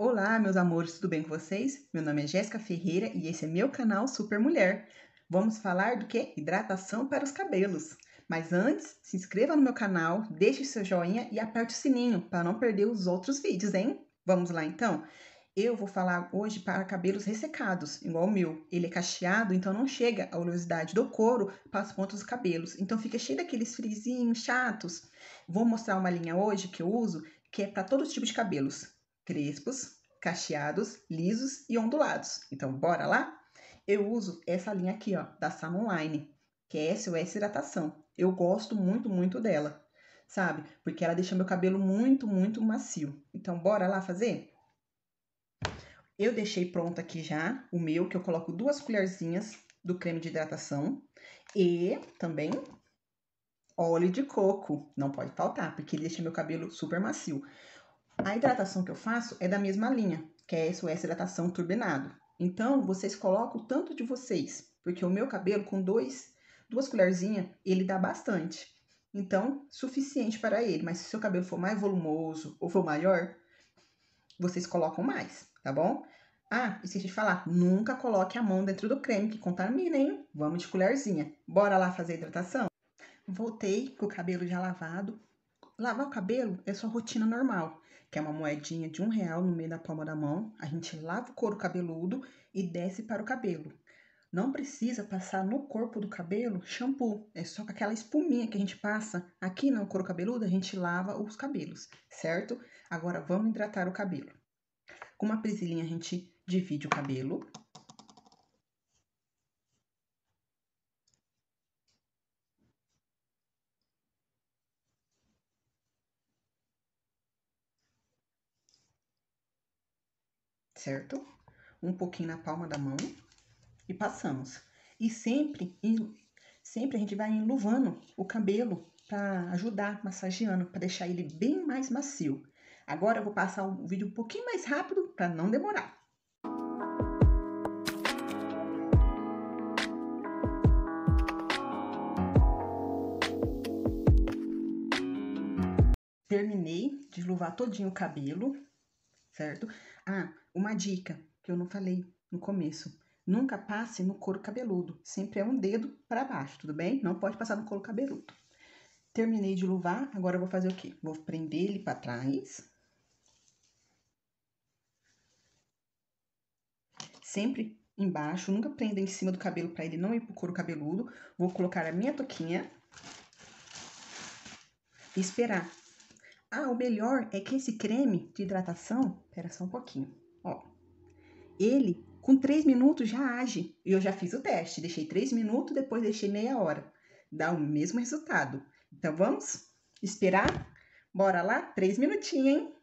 Olá, meus amores, tudo bem com vocês? Meu nome é Jéssica Ferreira e esse é meu canal Super Mulher. Vamos falar do que? Hidratação para os cabelos. Mas antes, se inscreva no meu canal, deixe seu joinha e aperte o sininho para não perder os outros vídeos, hein? Vamos lá então? Eu vou falar hoje para cabelos ressecados, igual o meu. Ele é cacheado, então não chega a oleosidade do couro para as pontas dos cabelos. Então fica cheio daqueles frisinhos chatos. Vou mostrar uma linha hoje que eu uso, que é para todo tipo de cabelos. Crespos, cacheados, lisos e ondulados. Então, bora lá? Eu uso essa linha aqui, ó, da Online, que é SOS Hidratação. Eu gosto muito, muito dela, sabe? Porque ela deixa meu cabelo muito, muito macio. Então, bora lá fazer? Eu deixei pronto aqui já o meu, que eu coloco duas colherzinhas do creme de hidratação e também óleo de coco. Não pode faltar, porque ele deixa meu cabelo super macio. A hidratação que eu faço é da mesma linha, que é SOS Hidratação Turbinado. Então, vocês colocam o tanto de vocês, porque o meu cabelo com dois, duas colherzinhas, ele dá bastante. Então, suficiente para ele, mas se o seu cabelo for mais volumoso ou for maior, vocês colocam mais, tá bom? Ah, esqueci de falar, nunca coloque a mão dentro do creme, que contamina, hein? Vamos de colherzinha. Bora lá fazer a hidratação? Voltei com o cabelo já lavado, Lavar o cabelo é sua rotina normal, que é uma moedinha de um real no meio da palma da mão. A gente lava o couro cabeludo e desce para o cabelo. Não precisa passar no corpo do cabelo shampoo, é só com aquela espuminha que a gente passa aqui no couro cabeludo, a gente lava os cabelos, certo? Agora vamos hidratar o cabelo. Com uma presilhinha a gente divide o cabelo certo? Um pouquinho na palma da mão e passamos. E sempre, sempre a gente vai enluvando o cabelo para ajudar massageando, para deixar ele bem mais macio. Agora eu vou passar o vídeo um pouquinho mais rápido para não demorar. Terminei de luvar todinho o cabelo, certo? Ah, uma dica que eu não falei no começo. Nunca passe no couro cabeludo, sempre é um dedo para baixo, tudo bem? Não pode passar no couro cabeludo. Terminei de luvar, agora vou fazer o quê? Vou prender ele para trás. Sempre embaixo, nunca prenda em cima do cabelo para ele não ir pro couro cabeludo. Vou colocar a minha toquinha e esperar. Ah, o melhor é que esse creme de hidratação, espera só um pouquinho. Ó, ele com três minutos já age. E eu já fiz o teste. Deixei três minutos, depois deixei meia hora. Dá o mesmo resultado. Então vamos esperar? Bora lá? Três minutinhos, hein?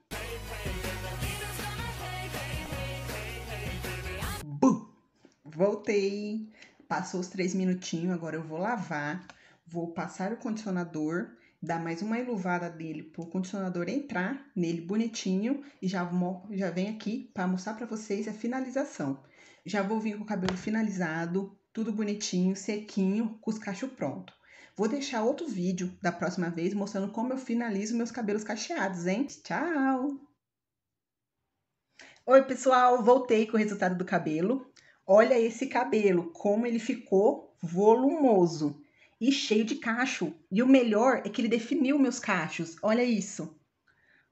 Voltei. Passou os três minutinhos. Agora eu vou lavar. Vou passar o condicionador dar mais uma eluvada dele pro condicionador entrar nele bonitinho e já, já vem aqui para mostrar para vocês a finalização. Já vou vir com o cabelo finalizado, tudo bonitinho, sequinho, com os cachos pronto. Vou deixar outro vídeo da próxima vez mostrando como eu finalizo meus cabelos cacheados, hein? Tchau! Oi, pessoal! Voltei com o resultado do cabelo. Olha esse cabelo, como ele ficou volumoso e cheio de cacho. E o melhor é que ele definiu meus cachos. Olha isso.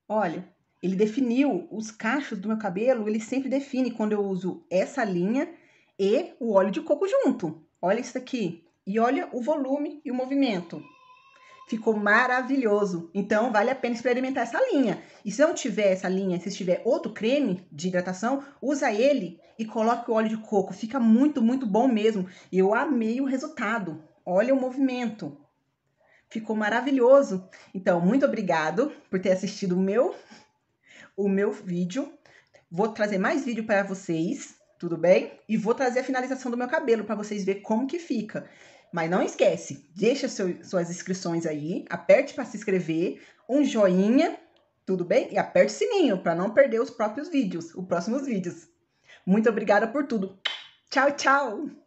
Olha, ele definiu os cachos do meu cabelo, ele sempre define quando eu uso essa linha e o óleo de coco junto. Olha isso aqui. E olha o volume e o movimento. Ficou maravilhoso. Então, vale a pena experimentar essa linha. E se não tiver essa linha, se tiver outro creme de hidratação, usa ele e coloque o óleo de coco. Fica muito, muito bom mesmo. Eu amei o resultado. Olha o movimento. Ficou maravilhoso. Então, muito obrigado por ter assistido o meu o meu vídeo. Vou trazer mais vídeo para vocês, tudo bem? E vou trazer a finalização do meu cabelo para vocês ver como que fica. Mas não esquece, deixa seu, suas inscrições aí, aperte para se inscrever, um joinha, tudo bem? E aperte o sininho para não perder os próprios vídeos, os próximos vídeos. Muito obrigada por tudo. Tchau, tchau!